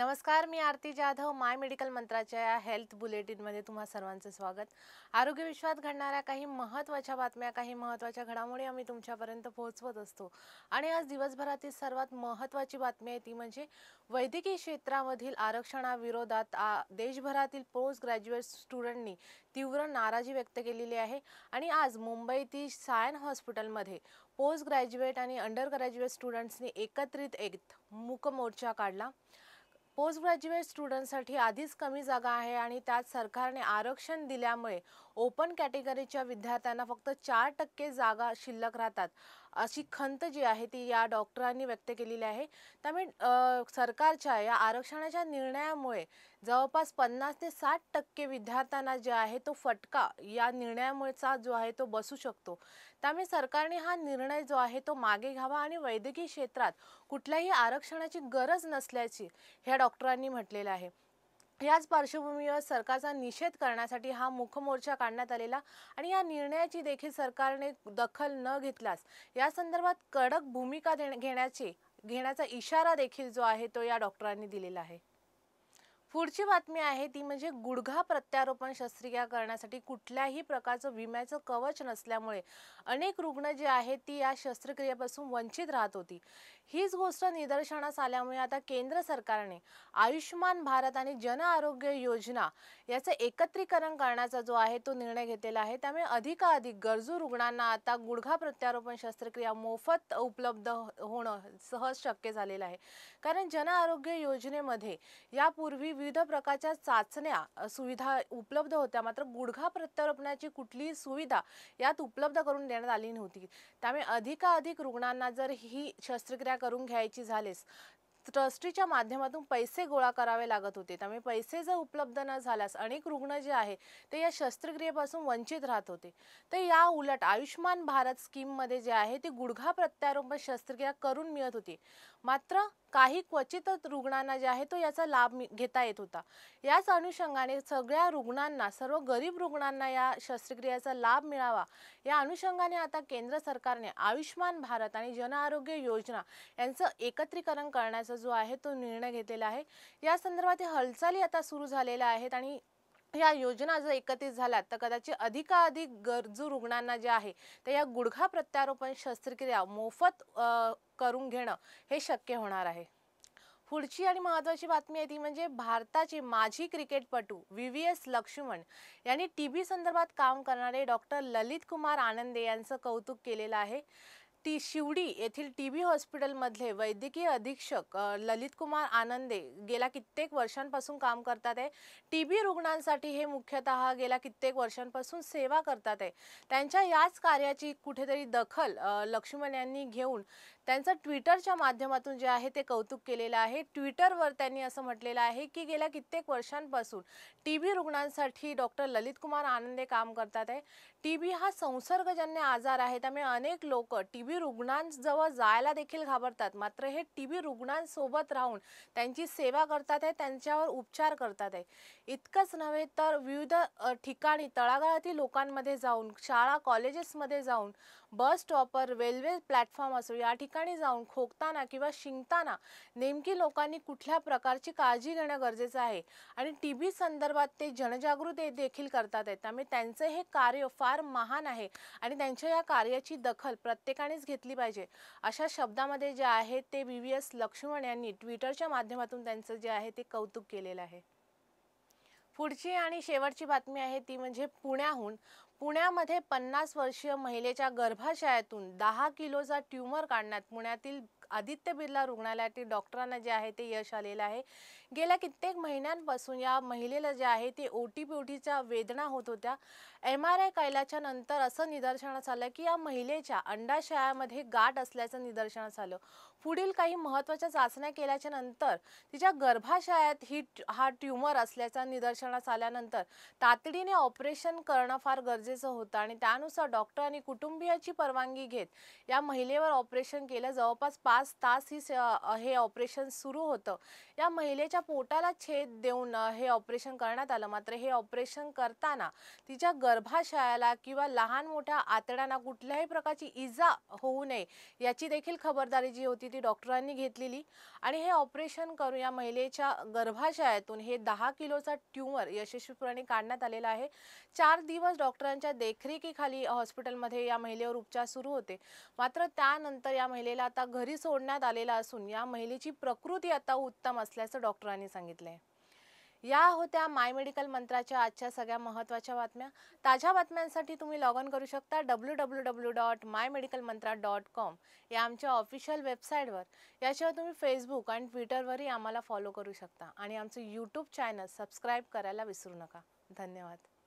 नमस्कार मी आरती जाधव माय मेडिकल मंत्राच्या या हेल्थ बुलेटिनमध्ये तुम्हा सर्वांचं स्वागत आरोग्य विश्वात घडणाऱ्या काही महत्त्वाच्या बातम्या काही महत्त्वाच्या घडामोडी आम्ही तुमच्यापर्यंत पोहोचवत असतो आणि आज दिवसभरातील सर्वात महत्त्वाची बातमी आहे ती म्हणजे वैद्यकीय क्षेत्रामधील आरक्षणाविरोधात देशभरातील पोस्ट ग्रॅज्युएट स्टुडंटनी तीव्र नाराजी व्यक्त केलेली आहे आणि आज मुंबईतील सायन हॉस्पिटलमध्ये पोस्ट ग्रॅज्युएट आणि अंडर ग्रॅज्युएट स्टुडंट्सनी एकत्रित एक मोर्चा काढला पोस्ट ग्रॅज्युएट स्टुडंटसाठी आधीच कमी जागा आहे आणि त्यात सरकारने आरक्षण दिल्यामुळे ओपन कॅटेगरीच्या विद्यार्थ्यांना फक्त चार टक्के जागा शिल्लक राहतात अशी खंत जी आहे ती या डॉक्टरांनी व्यक्त केलेली आहे त्यामुळे सरकारच्या या आरक्षणाच्या निर्णयामुळे जवळपास पन्नास ते साठ टक्के विद्यार्थ्यांना जे आहे तो फटका या निर्णयामुळेचा जो आहे तो बसू शकतो त्यामुळे सरकारने हा निर्णय जो आहे तो मागे घ्यावा आणि वैद्यकीय क्षेत्रात कुठल्याही आरक्षणाची गरज नसल्याची ह्या डॉक्टरांनी म्हटलेलं आहे याच पार्श्वभूमीवर सरकारचा निषेध करण्यासाठी हा मुखमोर्चा काढण्यात आलेला आणि या निर्णयाची देखील सरकारने दखल न घेतल्यास या संदर्भात कडक भूमिका घेण्याचे घेण्याचा इशारा देखील जो आहे तो या डॉक्टरांनी दिलेला आहे पुढची बातमी आहे ती म्हणजे गुडघा प्रत्यारोपण शस्त्रक्रिया करण्यासाठी कुठल्याही प्रकारचं विम्याचं कवच नसल्यामुळे अनेक रुग्ण जे आहेत ती या शस्त्रक्रियेपासून वंचित राहत होती हीच गोष्ट निदर्शनास आल्यामुळे आता केंद्र सरकारने आयुष्यमान भारत आणि जन आरोग्य योजना याचं एकत्रीकरण करण्याचा जो आहे तो निर्णय घेतलेला आहे त्यामुळे अधिकाधिक गरजू रुग्णांना आता गुडघा प्रत्यारोपण शस्त्रक्रिया मोफत उपलब्ध हो, होणं सहज शक्य झालेलं आहे कारण जन आरोग्य योजनेमध्ये यापूर्वी विविध प्रकारच्या चाचण्या सुविधा उपलब्ध होत्या मात्र गुडघा प्रत्यारोपणाची कुठलीही सुविधा यात उपलब्ध करून देण्यात आली नव्हती त्यामुळे अधिकाधिक रुग्णांना जर ही शस्त्रक्रिया करून घ्यायची झालीस ट्रस्टीच्या माध्यमातून पैसे गोळा करावे लागत होते त्यामुळे पैसे जर उपलब्ध न झाल्यास अनेक रुग्ण जे आहे ते या शस्त्रक्रियेपासून वंचित राहत होते तर या उलट आयुष्यमान भारत स्कीममध्ये जे आहे ते गुडघा प्रत्यारोपण शस्त्रक्रिया करून मिळत होती मात्र काही क्वचितच रुग्णांना जे आहे तो याचा लाभ घेता येत होता याच अनुषंगाने सगळ्या रुग्णांना सर्व गरीब रुग्णांना या शस्त्रक्रियाचा लाभ मिळावा या अनुषंगाने आता केंद्र सरकारने आयुष्यमान भारत आणि जन आरोग्य योजना यांचं एकत्रीकरण करण्याचा जो आहे तो निर्णय घेतलेला आहे या संदर्भात हालचाली आता सुरू झालेल्या आहेत आणि या योजना जर एकत्रित झाल्यात तर कदाचित अधिकाधिक गरजू रुग्णांना जे आहे ते या गुडघा प्रत्यारोपण शस्त्रक्रिया मोफत करून घेणं हे शक्य होणार आहे पुढची आणि महत्त्वाची बातमी आहे ती म्हणजे भारताचे माजी क्रिकेटपटू व्ही व्ही एस लक्ष्मण यांनी टी बी संदर्भात काम करणारे डॉक्टर ललित कुमार आनंदे यांचं कौतुक केलेलं आहे ती शिवडी येथील टी बी हॉस्पिटलमधले वैद्यकीय अधीक्षक ललितकुमार आनंदे गेल्या कित्येक वर्षांपासून काम करतात आहे टी बी रुग्णांसाठी हे मुख्यतः गेल्या कित्येक वर्षांपासून सेवा करतात आहे त्यांच्या याच कार्याची कुठेतरी दखल लक्ष्मण यांनी घेऊन त्यांचं ट्विटरच्या माध्यमातून जे आहे ते कौतुक केलेलं आहे ट्विटरवर त्यांनी असं म्हटलेलं आहे की गेल्या कित्येक वर्षांपासून टी बी रुग्णांसाठी डॉक्टर ललितकुमार आनंदे काम करतात आहे टी बी हा संसर्गजन्य आजार आहे त्यामुळे अनेक लोक टी बी टीबी रुग्णांजवळ जायला देखील घाबरतात मात्र हे टीबी रुग्णांसोबत राहून त्यांची सेवा करतात आहे त्यांच्यावर उपचार करतात आहे इतकंच नव्हे तर विविध ठिकाणी तळागाळातील लोकांमध्ये जाऊन शाळा कॉलेजेसमध्ये जाऊन बस स्टॉपवर रेल्वे प्लॅटफॉर्म असो या ठिकाणी जाऊन खोकताना किंवा शिंकताना नेमकी लोकांनी कुठल्या प्रकारची काळजी घेणं गरजेचं आहे आणि टी बी संदर्भात ते जनजागृती देखील करतात आहेत त्यामुळे त्यांचं हे कार्य फार महान आहे आणि त्यांच्या या कार्याची दखल प्रत्येकाने घेतली पाहिजे अशा शब्दामध्ये जे आहे ते बी व्ही एस लक्ष्मण यांनी ट्विटरच्या माध्यमातून त्यांचं जे आहे ते कौतुक केलेलं आहे पुढची आणि शेवटची बातमी आहे ती म्हणजे पुण्याहून पुण्यामध्ये पन्नास वर्षीय महिलेच्या गर्भाशयातून दहा किलोचा ट्यूमर काढण्यात पुण्यातील आदित्य बिर्ला रुग्णालयातील डॉक्टरांना जे आहे ते यश आलेलं आहे गेल्या कित्येक महिन्यांपासून या महिलेला जे आहे ते ओटी वेदना होत होत्या एम आर आय कैलाच्या नंतर असं निदर्शनास आलं की या महिलेच्या अंडाशयामध्ये गाठ असल्याचं निदर्शनास आलं पुढील काही महत्त्वाच्या चाचण्या केल्याच्या नंतर तिच्या गर्भाशयात ही हा ट्युमर असल्याचा निदर्शनास आल्यानंतर तातडीने ऑपरेशन करणं फार गरजेचं होतं आणि त्यानुसार डॉक्टर आणि कुटुंबियाची परवानगी घेत या महिलेवर ऑपरेशन केलं जवळपास पाच पाच तास ही हे ऑपरेशन सुरू होतं या महिलेच्या पोटाला छेद देऊन हे ऑपरेशन करण्यात आलं मात्र हे ऑपरेशन करताना तिच्या गर्भाशयाला किंवा लहान मोठ्या आतड्यांना कुठल्याही प्रकारची इजा होऊ नये याची देखील खबरदारी जी होती ती डॉक्टरांनी घेतलेली आणि हे ऑपरेशन करून या महिलेच्या गर्भाशयातून हे दहा किलोचा ट्यूमर यशस्वीपणे काढण्यात आलेला आहे चार दिवस डॉक्टरांच्या देखरेखीखाली हॉस्पिटलमध्ये या महिलेवर उपचार सुरू होते मात्र त्यानंतर या महिलेला आता घरी सोडण्यात आलेला असून या महिलेची प्रकृती आता उत्तम असल्याचं डॉक्टरांनी सांगितलंय या होत्या माय मेडिकल मंत्राच्या आजच्या सगळ्या महत्त्वाच्या बातम्या ताज्या बातम्यांसाठी तुम्ही लॉग इन करू शकता W W W dot my medical mantra dot com या आमच्या ऑफिशियल वेबसाईटवर याशिवाय तुम्ही फेसबुक आणि ट्विटरवरही आम्हाला फॉलो करू शकता आणि आमचं यूट्यूब चॅनल सबस्क्राईब करायला विसरू नका धन्यवाद